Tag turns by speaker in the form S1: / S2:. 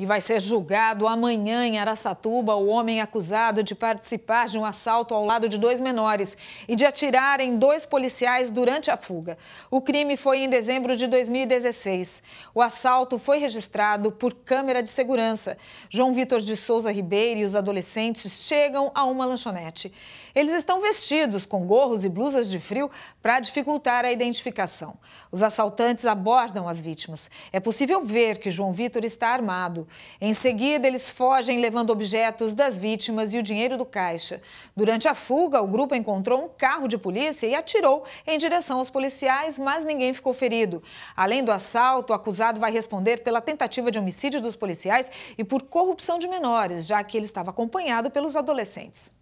S1: E vai ser julgado amanhã em Araçatuba o homem acusado de participar de um assalto ao lado de dois menores e de atirar em dois policiais durante a fuga. O crime foi em dezembro de 2016. O assalto foi registrado por câmera de segurança. João Vitor de Souza Ribeiro e os adolescentes chegam a uma lanchonete. Eles estão vestidos com gorros e blusas de frio para dificultar a identificação. Os assaltantes abordam as vítimas. É possível ver que João Vitor está armado. Em seguida, eles fogem levando objetos das vítimas e o dinheiro do caixa. Durante a fuga, o grupo encontrou um carro de polícia e atirou em direção aos policiais, mas ninguém ficou ferido. Além do assalto, o acusado vai responder pela tentativa de homicídio dos policiais e por corrupção de menores, já que ele estava acompanhado pelos adolescentes.